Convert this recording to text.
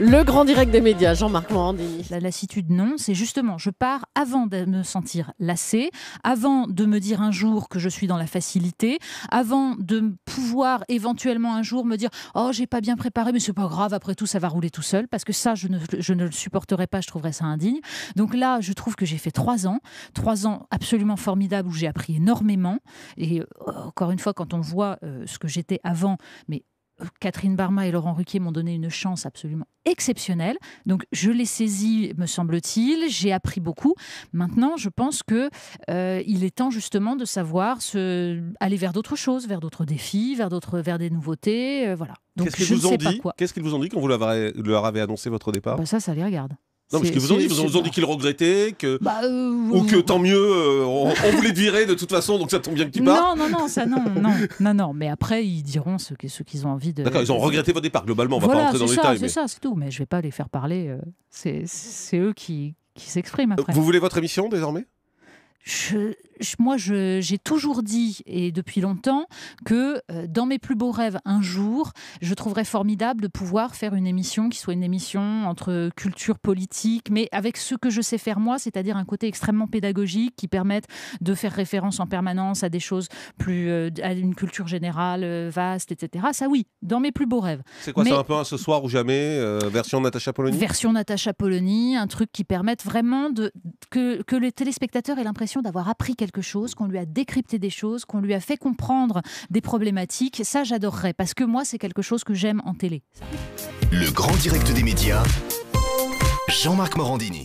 Le grand direct des médias, Jean-Marc Morandini. La lassitude, non, c'est justement, je pars avant de me sentir lassé, avant de me dire un jour que je suis dans la facilité, avant de pouvoir éventuellement un jour me dire Oh, j'ai pas bien préparé, mais c'est pas grave, après tout, ça va rouler tout seul, parce que ça, je ne, le supporterai pas, je trouverais ça indigne. Donc là, je trouve que j'ai fait trois ans, trois ans absolument formidables où j'ai appris énormément. Et euh, encore une fois, quand on voit euh, ce que j'étais avant, mais Catherine Barma et Laurent Ruquier m'ont donné une chance absolument exceptionnelle. Donc je l'ai saisie, me semble-t-il, j'ai appris beaucoup. Maintenant, je pense que euh, il est temps justement de savoir se... aller vers d'autres choses, vers d'autres défis, vers d'autres, vers des nouveautés, euh, voilà. Donc Qu'est-ce qu'ils vous, ont dit Qu'est-ce qu'ils ont dit quand vous leur avez, annoncé votre départ bah, Ça, ça les regarde. Non, parce que vous ont dit, vous ont dit qu'ils regrettaient, que bah, euh, ou que tant mieux, euh, on, vous voulait dirait de toute façon, donc ça tombe bien que tu pars. Non, non, non, ça non, non, non, non. Mais après, ils diront ce qu'ils ce ont envie de. D'accord, ils ont regretté votre départ. Globalement, on va pas rentrer dans détails. détail. C'est mais... ça, c'est tout. Mais je vais pas les faire parler. Euh, c'est eux qui qui s'expriment après. Vous voulez votre émission désormais je, moi, j'ai toujours dit, et depuis longtemps, que euh, dans mes plus beaux rêves, un jour, je trouverais formidable de pouvoir faire une émission qui soit une émission entre culture politique, mais avec ce que je sais faire moi, c'est-à-dire un côté extrêmement pédagogique qui permette de faire référence en permanence à des choses plus. Euh, à une culture générale euh, vaste, etc. Ça, oui, dans mes plus beaux rêves. C'est quoi, c'est un peu un ce soir ou jamais, version Natacha Polony Version Natacha Polony, un truc qui permette vraiment de que, le téléspectateur ait l'impression d'avoir appris quelque chose, qu'on lui a décrypté des choses, qu'on lui a fait comprendre des problématiques. Ça, j'adorerais, parce que moi, c'est quelque chose que j'aime en télé. Le grand direct des médias, Jean-Marc Morandini.